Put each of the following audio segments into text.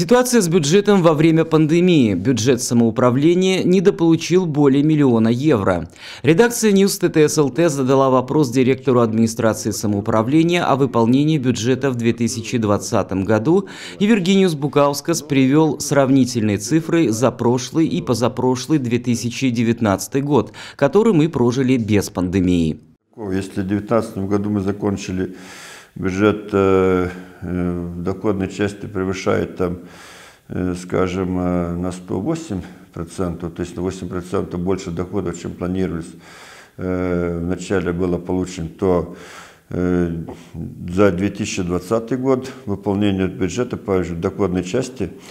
Ситуация с бюджетом во время пандемии. Бюджет самоуправления недополучил более миллиона евро. Редакция News ТТСЛТ задала вопрос директору администрации самоуправления о выполнении бюджета в 2020 году, и Виргиниус Букаускас привел сравнительные цифры за прошлый и позапрошлый 2019 год, который мы прожили без пандемии. Если в 2019 году мы закончили бюджет э, Э, доходной части превышает там, э, скажем, э, на 108%, процентов, то есть на 8% процентов больше доходов, чем планировались, вначале было получено, то за 2020 год выполнение бюджета по доходной части –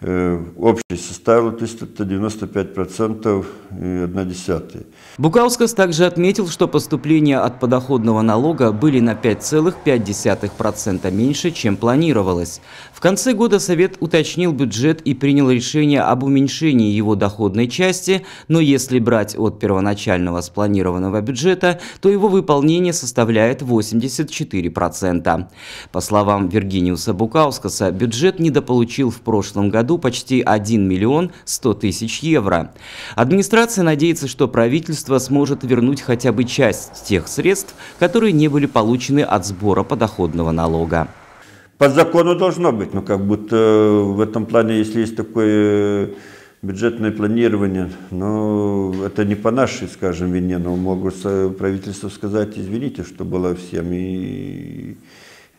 Э, общий составил 395,1. Букаускас также отметил, что поступления от подоходного налога были на 5,5% меньше, чем планировалось. В конце года Совет уточнил бюджет и принял решение об уменьшении его доходной части, но если брать от первоначального спланированного бюджета, то его выполнение составляет 84%. По словам Виргиниуса Букаускаса, бюджет недополучил в прошлом году году почти 1 миллион 100 тысяч евро. Администрация надеется, что правительство сможет вернуть хотя бы часть тех средств, которые не были получены от сбора подоходного налога. По закону должно быть, но как будто э, в этом плане, если есть такое э, бюджетное планирование, но ну, это не по нашей, скажем, вине, но могут э, правительство сказать, извините, что было всем, и,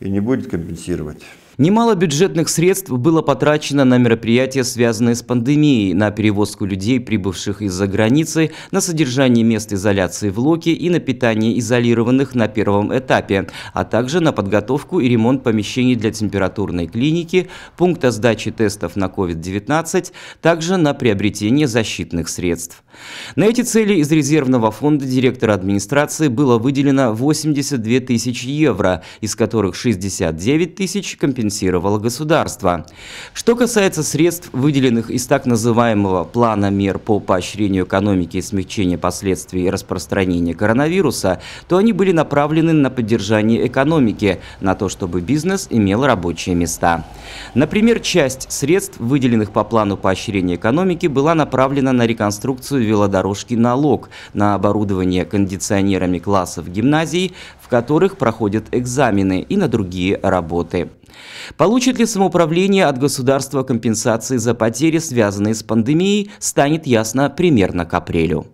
и не будет компенсировать. Немало бюджетных средств было потрачено на мероприятия, связанные с пандемией, на перевозку людей, прибывших из-за границы, на содержание мест изоляции в Локе и на питание изолированных на первом этапе, а также на подготовку и ремонт помещений для температурной клиники, пункта сдачи тестов на COVID-19, также на приобретение защитных средств. На эти цели из резервного фонда директора администрации было выделено 82 тысячи евро, из которых 69 тысяч компенсированных финансировало государство. Что касается средств, выделенных из так называемого плана мер по поощрению экономики и смягчению последствий распространения коронавируса, то они были направлены на поддержание экономики, на то, чтобы бизнес имел рабочие места. Например, часть средств, выделенных по плану поощрения экономики, была направлена на реконструкцию велодорожки «Налог», на оборудование кондиционерами классов гимназий, которых проходят экзамены, и на другие работы. Получит ли самоуправление от государства компенсации за потери, связанные с пандемией, станет ясно примерно к апрелю.